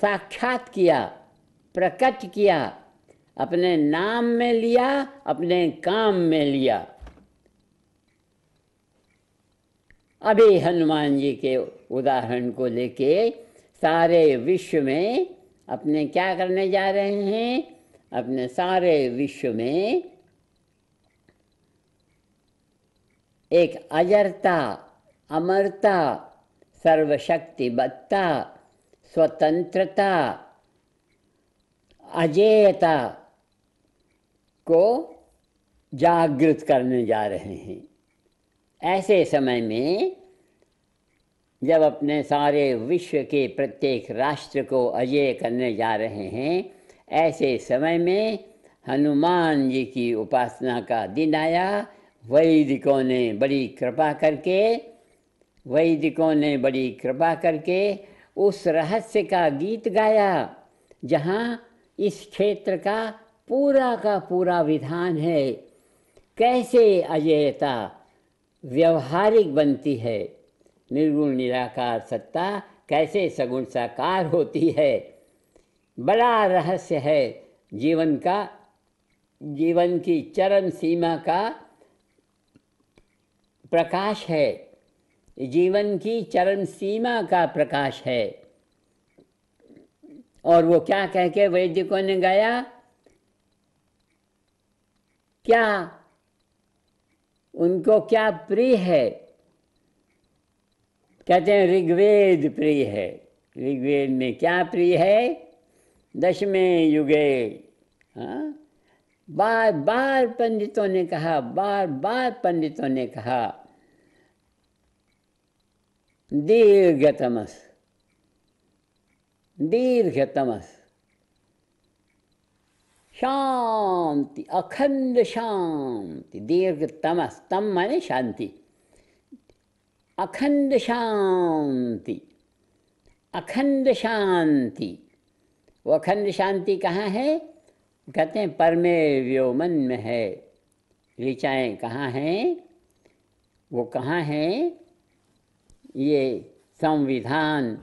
साक्षात किया प्रकट किया अपने नाम में लिया अपने काम में लिया अभी हनुमान जी के उदाहरण को लेके सारे विश्व में अपने क्या करने जा रहे हैं अपने सारे विश्व में एक अजरता अमरता सर्वशक्ति बत्ता स्वतंत्रता अजेयता को जागृत करने जा रहे हैं ऐसे समय में जब अपने सारे विश्व के प्रत्येक राष्ट्र को अजय करने जा रहे हैं ऐसे समय में हनुमान जी की उपासना का दिन आया वैदिकों ने बड़ी कृपा करके वैदिकों ने बड़ी कृपा करके उस रहस्य का गीत गाया जहाँ इस क्षेत्र का पूरा का पूरा विधान है कैसे अजेयता व्यवहारिक बनती है निर्गुण निराकार सत्ता कैसे सगुण साकार होती है बड़ा रहस्य है जीवन का जीवन की चरम सीमा का प्रकाश है जीवन की चरम सीमा का प्रकाश है और वो क्या कह के को ने गाया क्या उनको क्या प्रिय है कहते हैं ऋग्वेद प्रिय है ऋग्वेद में क्या प्रिय है दशमें युगे हाँ बार बार पंडितों ने कहा बार बार पंडितों ने कहा दीर्घतमस दीर्घतमस शांति अखंड शांति दीर्घ तमस तम माने शांति अखंड शांति अखंड शांति वो अखंड शांति कहाँ है कहते हैं परमे व्योमन में है ऋचाएँ कहाँ हैं वो कहाँ हैं ये संविधान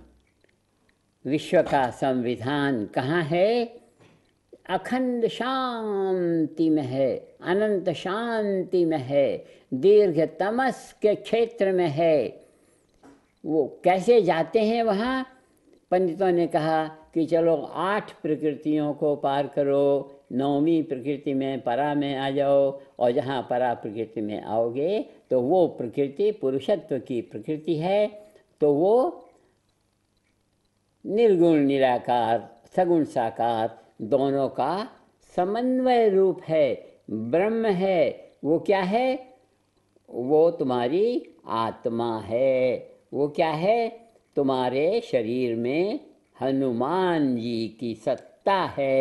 विश्व का संविधान कहाँ है अखंड शांति में है अनंत शांति में है दीर्घ तमस के क्षेत्र में है वो कैसे जाते हैं वहाँ पंडितों ने कहा कि चलो आठ प्रकृतियों को पार करो नौवीं प्रकृति में परा में आ जाओ और जहाँ परा प्रकृति में आओगे तो वो प्रकृति पुरुषत्व की प्रकृति है तो वो निर्गुण निराकार सगुण साकार दोनों का समन्वय रूप है ब्रह्म है वो क्या है वो तुम्हारी आत्मा है वो क्या है तुम्हारे शरीर में हनुमान जी की सत्ता है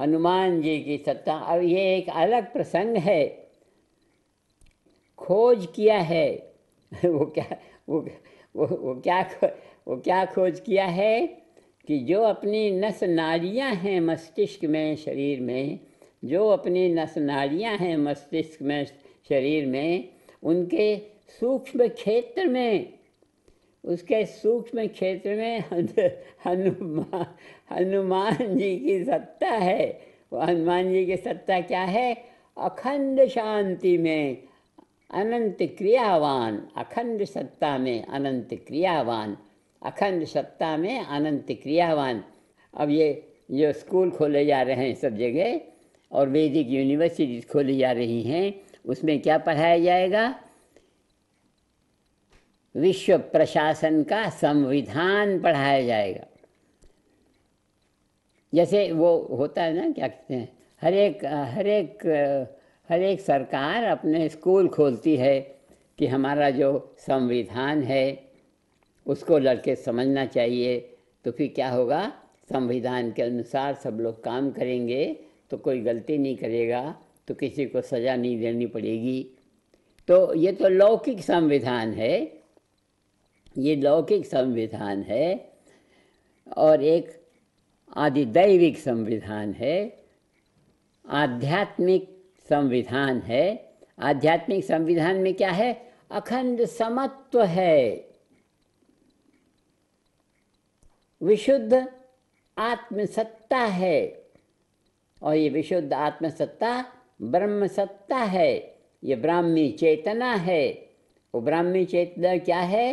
हनुमान जी की सत्ता अब ये एक अलग प्रसंग है खोज किया है वो क्या वो वो, वो क्या वो क्या खोज किया है कि जो अपनी नस नारियाँ हैं मस्तिष्क में शरीर में जो अपनी नस नारियाँ हैं मस्तिष्क में शरीर में उनके सूक्ष्म क्षेत्र में उसके सूक्ष्म क्षेत्र में हनुमान हनुमान जी की सत्ता है वो हनुमान जी की सत्ता क्या है अखंड शांति में अनंत क्रियावान अखंड सत्ता में अनंत क्रियावान अखंड सत्ता में अनंत क्रियावान अब ये जो स्कूल खोले जा रहे हैं सब जगह और वैदिक यूनिवर्सिटीज खोली जा रही हैं उसमें क्या पढ़ाया जाएगा विश्व प्रशासन का संविधान पढ़ाया जाएगा जैसे वो होता है ना क्या कहते हैं हर एक हर एक हर एक सरकार अपने स्कूल खोलती है कि हमारा जो संविधान है उसको लड़के समझना चाहिए तो फिर क्या होगा संविधान के अनुसार सब लोग काम करेंगे तो कोई गलती नहीं करेगा तो किसी को सज़ा नहीं देनी पड़ेगी तो ये तो लौकिक संविधान है ये लौकिक संविधान है और एक आदि दैविक संविधान है आध्यात्मिक संविधान है आध्यात्मिक संविधान में क्या है अखंड समत्व है विशुद्ध आत्मसत्ता है और ये विशुद्ध आत्मसत्ता ब्रह्म सत्ता है ये ब्राह्मी चेतना है वो ब्राह्मी चेतना क्या है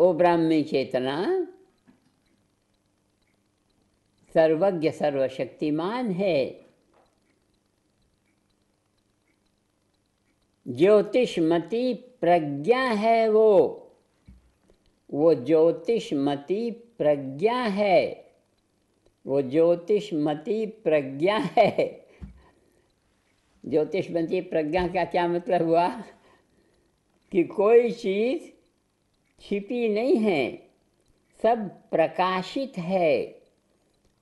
वो ब्राह्मी चेतना सर्वज्ञ सर्वशक्तिमान है ज्योतिषमती प्रज्ञा है वो वो ज्योतिषमती प्रज्ञा है वो ज्योतिषमती प्रज्ञा है ज्योतिषमती प्रज्ञा का क्या मतलब हुआ कि कोई चीज़ छिपी नहीं है सब प्रकाशित है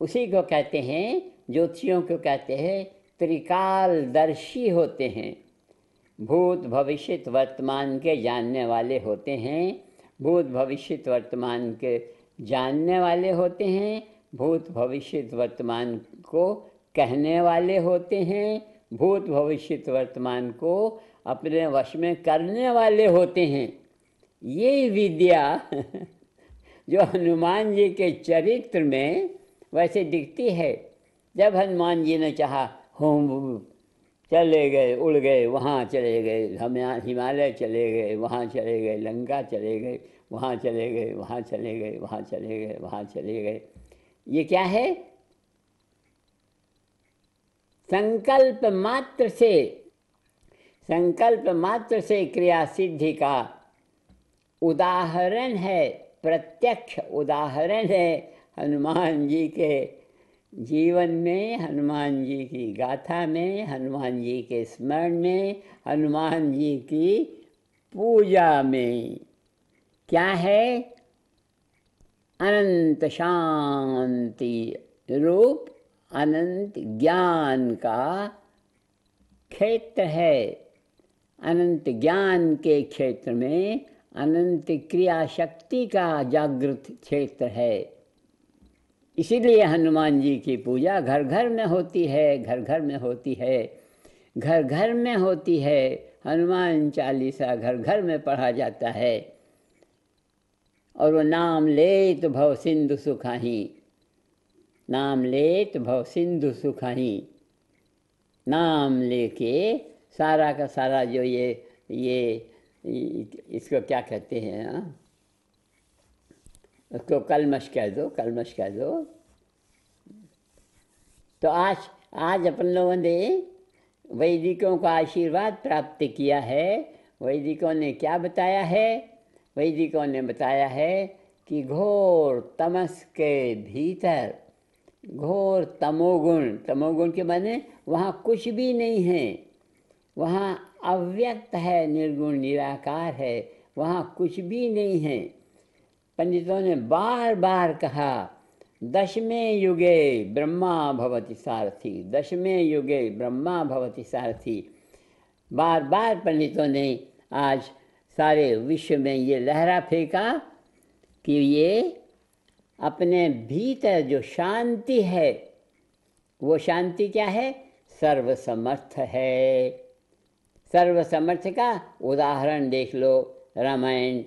उसी को कहते हैं ज्योतिषियों को कहते हैं त्रिकालदर्शी होते हैं भूत भविष्य वर्तमान के जानने वाले होते हैं भूत भविष्य वर्तमान के जानने वाले होते हैं भूत भविष्य वर्तमान को कहने वाले होते हैं भूत भविष्य वर्तमान को अपने वश में करने वाले होते हैं ये विद्या जो हनुमान जी के चरित्र में वैसे दिखती है जब हनुमान जी ने चाहा होम चले गए उड़ गए वहाँ चले गए हिमालय चले गए वहाँ चले गए लंका चले गए वहाँ चले गए वहाँ चले गए वहाँ चले गए वहाँ चले गए ये क्या है संकल्प मात्र से संकल्प मात्र से क्रिया सिद्धि का उदाहरण है प्रत्यक्ष उदाहरण है हनुमान जी के जीवन में हनुमान जी की गाथा में हनुमान जी के स्मरण में हनुमान जी की पूजा में क्या है अनंत शांति रूप अनंत ज्ञान का क्षेत्र है अनंत ज्ञान के क्षेत्र में अनंत क्रिया शक्ति का जागृत क्षेत्र है इसीलिए हनुमान जी की पूजा घर घर में होती है घर घर में होती है घर घर में होती है हनुमान चालीसा घर घर में पढ़ा जाता है और वो नाम ले तो भव सिंधु सुखाही नाम ले तो भव सिंधु सुखाही नाम लेके सारा का सारा जो ये ये इसको क्या कहते हैं हा? उसको कलमश कह दो कलमश कह दो तो आज आज अपन लोगों ने वैदिकों का आशीर्वाद प्राप्त किया है वैदिकों ने क्या बताया है वैदिकों ने बताया है कि घोर तमस के भीतर घोर तमोगुण तमोगुण के माने वहाँ कुछ भी नहीं है वहाँ अव्यक्त है निर्गुण निराकार है वहाँ कुछ भी नहीं है पंडितों ने बार बार कहा दशमें युगे ब्रह्मा भवति सारथी दशमें युगे ब्रह्मा भवति सारथी बार बार पंडितों ने आज सारे विश्व में ये लहरा फेंका कि ये अपने भीतर जो शांति है वो शांति क्या है सर्वसमर्थ है सर्वसमर्थ का उदाहरण देख लो रामायण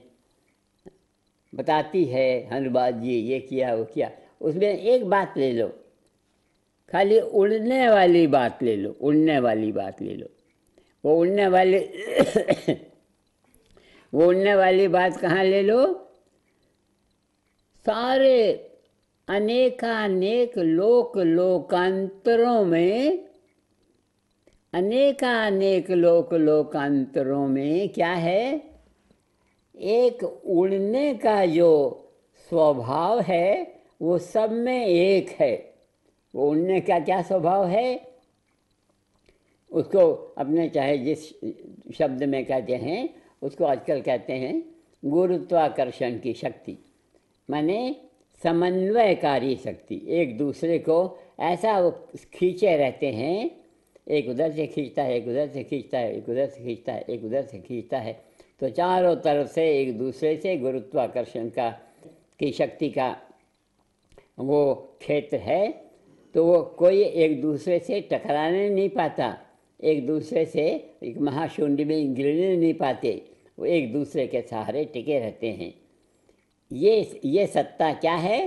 बताती है हनुमान जी ये किया वो किया उसमें एक बात ले लो खाली उड़ने वाली बात ले लो उड़ने वाली बात ले लो वो उड़ने वाली वो उड़ने वाली बात कहाँ ले लो सारे अनेकानेक लोक लोकांतरों में अनेकानेक लोक लोकांतरों में क्या है एक उड़ने का जो स्वभाव है वो सब में एक है वो उड़ने का क्या स्वभाव है उसको अपने चाहे जिस शब्द में कहते हैं उसको आजकल कहते हैं गुरुत्वाकर्षण की शक्ति माने समन्वयकारी शक्ति एक दूसरे को ऐसा वो खींचे रहते हैं एक उधर से खींचता है एक उधर से खींचता है एक उधर से खींचता है एक उधर से खींचता है तो चारों तरफ से एक दूसरे से गुरुत्वाकर्षण का की शक्ति का वो क्षेत्र है तो वो कोई एक दूसरे से टकराने नहीं पाता एक दूसरे से एक महाशून्य में गिरने नहीं पाते वो एक दूसरे के सहारे टिके रहते हैं ये ये सत्ता क्या है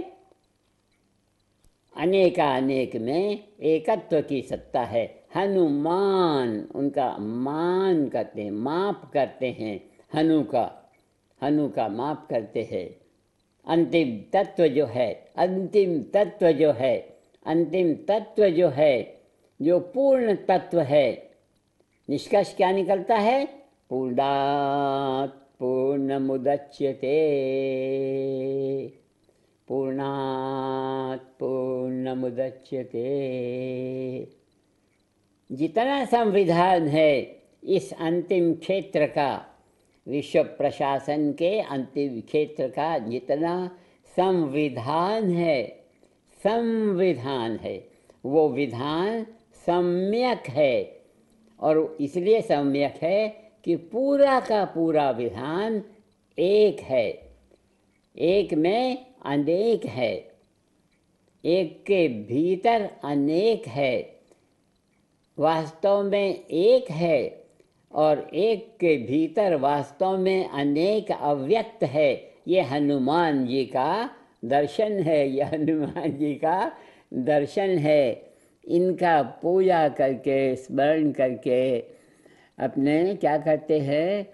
अनेकानेक में एकत्व की सत्ता है हनुमान उनका मान करते हैं माप करते हैं हनु का हनु का माप करते हैं अंतिम तत्व जो है अंतिम तत्व जो है अंतिम तत्व जो है जो पूर्ण तत्व है निष्कर्ष क्या निकलता है पूर्णात् पूर्ण मुदच्यते पूर्णात पूर्ण मुदच्यते जितना संविधान है इस अंतिम क्षेत्र का विश्व प्रशासन के अंतिम क्षेत्र का जितना संविधान है संविधान है वो विधान सम्यक है और इसलिए सम्यक है कि पूरा का पूरा विधान एक है एक में अनेक है एक के भीतर अनेक है वास्तव में एक है और एक के भीतर वास्तव में अनेक अव्यक्त है ये हनुमान जी का दर्शन है ये हनुमान जी का दर्शन है इनका पूजा करके स्मरण करके अपने क्या करते हैं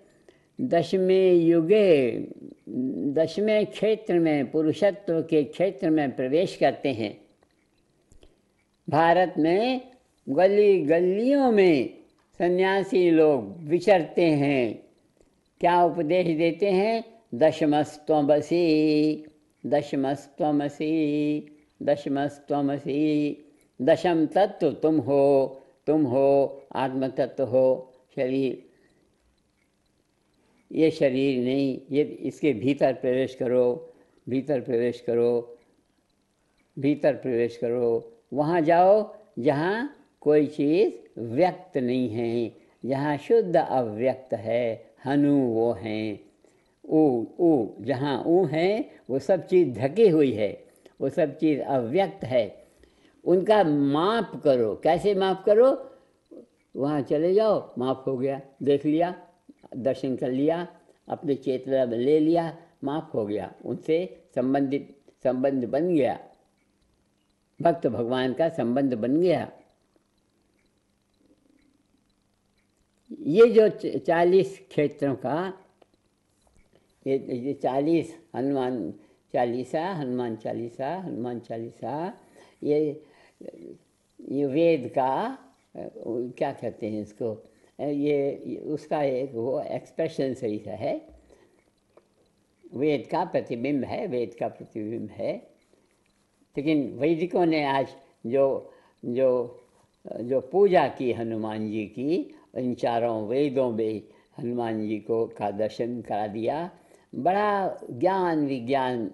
दशमी युगे दशमे क्षेत्र में पुरुषत्व के क्षेत्र में प्रवेश करते हैं भारत में गली गलियों में सन्यासी लोग विचरते हैं क्या उपदेश देते हैं दशमस्तमसी दशमस्तमसी दशमस्तमसी दशम तत्व तुम हो तुम हो आत्म तत्व हो शरीर ये शरीर नहीं ये इसके भीतर प्रवेश करो भीतर प्रवेश करो भीतर प्रवेश करो वहाँ जाओ जहाँ कोई चीज़ व्यक्त नहीं है जहाँ शुद्ध अव्यक्त है हनु वो हैं ऊ ओ जहाँ ऊ हैं वो सब चीज़ ढकी हुई है वो सब चीज़ अव्यक्त है उनका माप करो कैसे माप करो वहाँ चले जाओ माफ हो गया देख लिया दर्शन कर लिया अपने चेतना में ले लिया माफ हो गया उनसे संबंधित संबंध बन गया भक्त भगवान का संबंध बन गया ये जो चालीस क्षेत्रों का ये ये चालीस हनुमान चालीसा हनुमान चालीसा हनुमान चालीसा ये ये वेद का क्या कहते हैं इसको ये उसका एक वो एक्सप्रेशन सही है वेद का प्रतिबिंब है वेद का प्रतिबिंब है लेकिन वैदिकों ने आज जो जो जो पूजा की हनुमान जी की इन चारों वेदों में हनुमान जी को का दर्शन करा दिया बड़ा ज्ञान विज्ञान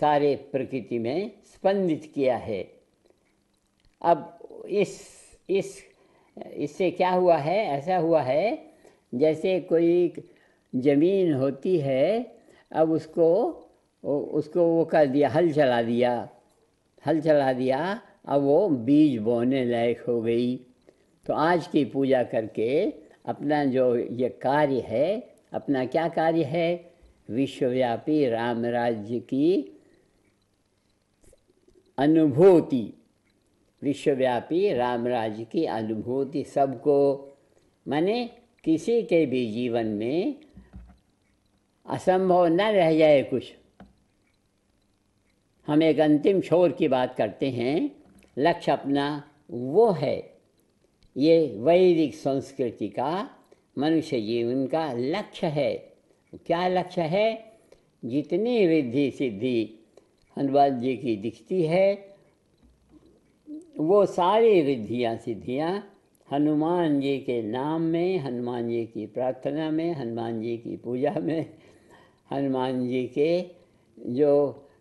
सारे प्रकृति में स्पंदित किया है अब इस इस इससे क्या हुआ है ऐसा हुआ है जैसे कोई ज़मीन होती है अब उसको उसको वो कर दिया हल चला दिया हल चला दिया अब वो बीज बोने लायक हो गई तो आज की पूजा करके अपना जो ये कार्य है अपना क्या कार्य है विश्वव्यापी राम राज्य की अनुभूति विश्वव्यापी राम राज्य की अनुभूति सबको माने किसी के भी जीवन में असंभव न रह जाए कुछ हम एक अंतिम छोर की बात करते हैं लक्ष्य अपना वो है ये वैदिक संस्कृति का मनुष्य जीवन का लक्ष्य है क्या लक्ष्य है जितनी वृद्धि सिद्धि हनुमान जी की दिखती है वो सारी वृद्धियाँ सिद्धियाँ हनुमान जी के नाम में हनुमान जी की प्रार्थना में हनुमान जी की पूजा में हनुमान जी के जो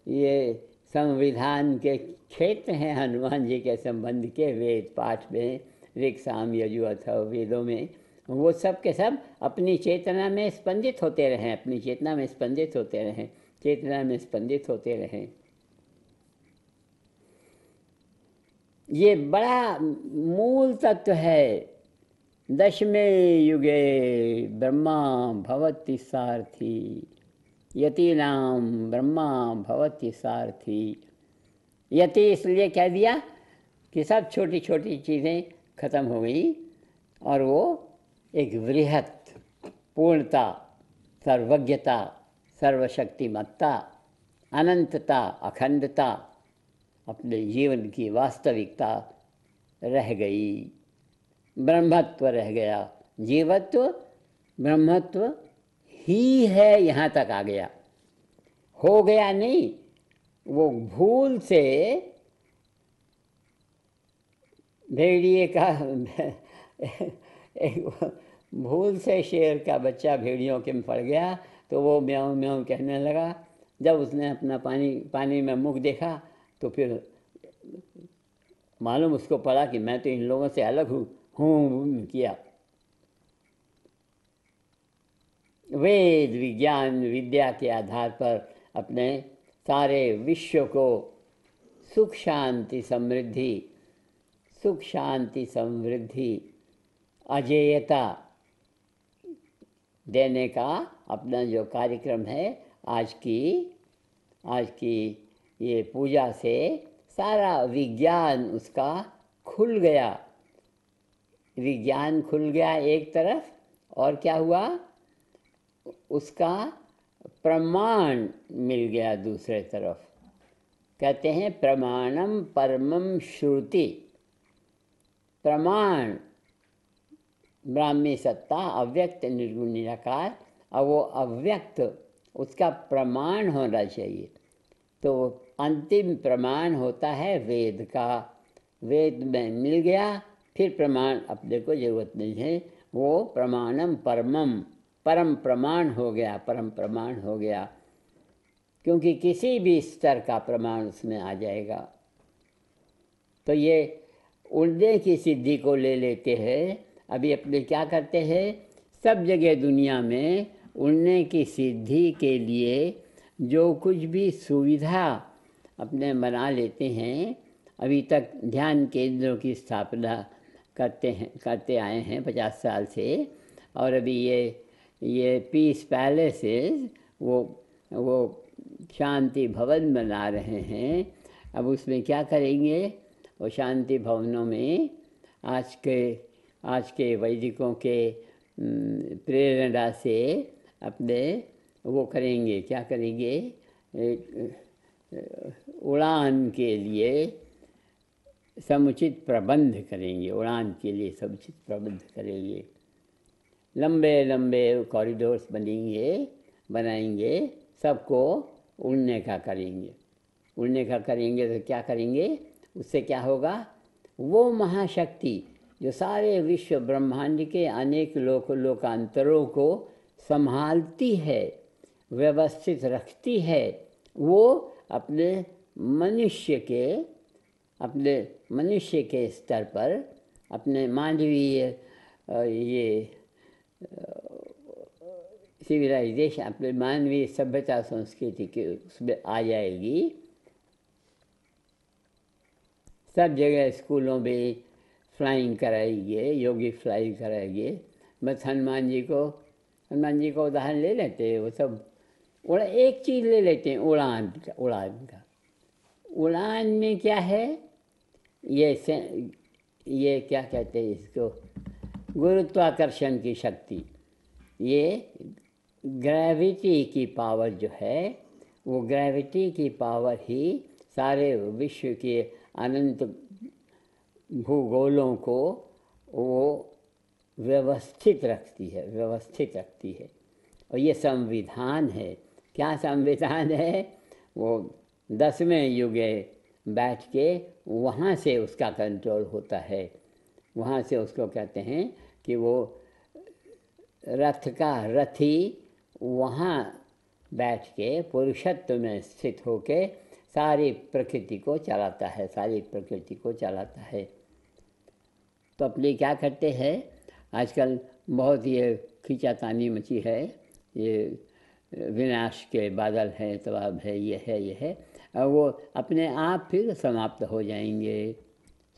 ये संविधान के क्षेत्र हैं हनुमान जी के संबंध के वेद पाठ में ऋक्साम यजु अथव वेदों में वो सब के सब अपनी चेतना में स्पंदित होते रहें अपनी चेतना में स्पंदित होते रहें चेतना में स्पंदित होते रहें ये बड़ा मूल तत्व है दशमे युगे ब्रह्मा भवति सारथी नाम ब्रह्मा भवति सारथी यति इसलिए कह दिया कि सब छोटी छोटी चीज़ें खत्म हो गई और वो एक वृहत पूर्णता सर्वज्ञता सर्वशक्तिमत्ता अनंतता अखंडता अपने जीवन की वास्तविकता रह गई ब्रह्मत्व रह गया जीवत्व ब्रह्मत्व ही है यहाँ तक आ गया हो गया नहीं वो भूल से भेड़िए का एक भूल से शेर का बच्चा भेड़ियों के में पड़ गया तो वो म्याऊं म्याऊं कहने लगा जब उसने अपना पानी पानी में मुख देखा तो फिर मालूम उसको पड़ा कि मैं तो इन लोगों से अलग हूँ हूँ किया वेद विज्ञान विद्या के आधार पर अपने सारे विश्व को सुख शांति समृद्धि सुख शांति समृद्धि अजेयता देने का अपना जो कार्यक्रम है आज की आज की ये पूजा से सारा विज्ञान उसका खुल गया विज्ञान खुल गया एक तरफ और क्या हुआ उसका प्रमाण मिल गया दूसरे तरफ कहते हैं प्रमाणम परमम श्रुति प्रमाण ब्राह्मी सत्ता अव्यक्त निर्गुण निराकार और वो अव्यक्त उसका प्रमाण होना चाहिए तो अंतिम प्रमाण होता है वेद का वेद में मिल गया फिर प्रमाण अपने को जरूरत नहीं है वो प्रमाणम परमम परम प्रमाण हो गया परम प्रमाण हो गया क्योंकि किसी भी स्तर का प्रमाण उसमें आ जाएगा तो ये उड़ने की सिद्धि को ले लेते हैं अभी अपने क्या करते हैं सब जगह दुनिया में उड़ने की सिद्धि के लिए जो कुछ भी सुविधा अपने बना लेते हैं अभी तक ध्यान केंद्रों की स्थापना करते हैं करते आए हैं पचास साल से और अभी ये ये पीस पैलेस वो वो शांति भवन बना रहे हैं अब उसमें क्या करेंगे और शांति भवनों में आज के आज के वैदिकों के प्रेरणा से अपने वो करेंगे क्या करेंगे उड़ान के लिए समुचित प्रबंध करेंगे उड़ान के लिए समुचित प्रबंध करेंगे लंबे लंबे कॉरिडोर्स बनेंगे बनाएंगे सबको उड़ने का करेंगे उड़ने का करेंगे तो क्या करेंगे उससे क्या होगा वो महाशक्ति जो सारे विश्व ब्रह्मांड के अनेक लोक लोकांतरों को संभालती है व्यवस्थित रखती है वो अपने मनुष्य के अपने मनुष्य के स्तर पर अपने मानवीय ये सिविलाइजेशन अपने मानवीय सभ्यता संस्कृति के उसमें आ जाएगी सब जगह स्कूलों में फ्लाइंग कराई गई योगी फ्लाइंग कराई गई बस हनुमान जी को हनुमान जी का उदाहरण ले लेते हैं वो सब उड़ा एक चीज़ ले लेते हैं उड़ान का उड़ान का उड़ान में क्या है ये से ये क्या कहते हैं इसको गुरुत्वाकर्षण की शक्ति ये ग्रेविटी की पावर जो है वो ग्रेविटी की पावर ही सारे विश्व के अनंत भूगोलों को वो व्यवस्थित रखती है व्यवस्थित रखती है और ये संविधान है क्या संविधान है वो दसवें युगे बैठ के वहाँ से उसका कंट्रोल होता है वहाँ से उसको कहते हैं कि वो रथ का रथी वहाँ बैठ के पुरुषत्व में स्थित होके सारी प्रकृति को चलाता है सारी प्रकृति को चलाता है तो अपने क्या करते हैं आजकल बहुत ये खींचातानी मची है ये विनाश के बादल हैं तबाब है ये है ये है और वो अपने आप फिर समाप्त हो जाएंगे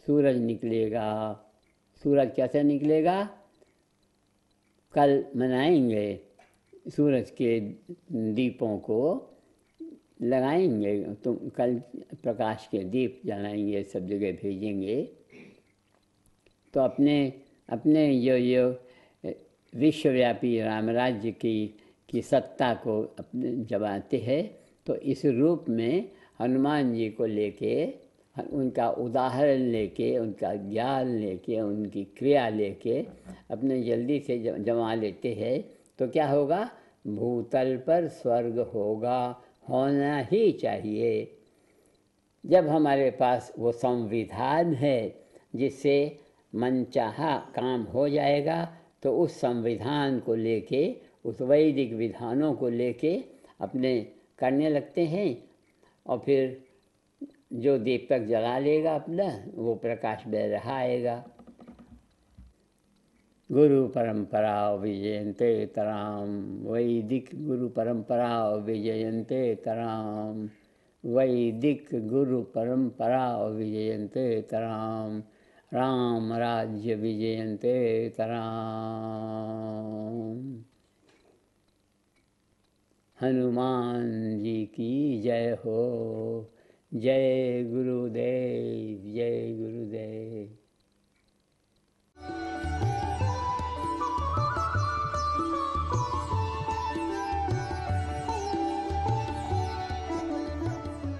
सूरज निकलेगा सूरज कैसे निकलेगा कल मनाएंगे सूरज के दीपों को लगाएंगे तुम कल प्रकाश के दीप जलाएंगे सब जगह भेजेंगे तो अपने अपने जो जो विश्वव्यापी रामराज्य की की सत्ता को अपने जमाते हैं तो इस रूप में हनुमान जी को लेके उनका उदाहरण लेके उनका ज्ञान लेके उनकी क्रिया लेके अपने जल्दी से जमा लेते हैं तो क्या होगा भूतल पर स्वर्ग होगा होना ही चाहिए जब हमारे पास वो संविधान है जिससे मनचाहा काम हो जाएगा तो उस संविधान को लेके उस वैदिक विधानों को लेके अपने करने लगते हैं और फिर जो दीपक जला लेगा अपना वो प्रकाश बह रहा आएगा गुरु परंपरा विजयंते तराम वैदिक गुरु परंपरा विजयंते तराम वैदिक गुरु परंपरा विजयंते तराम राम राज्य विजयंते तराम हनुमान जी की जय हो जय गुरुदेव जय गुरुदेव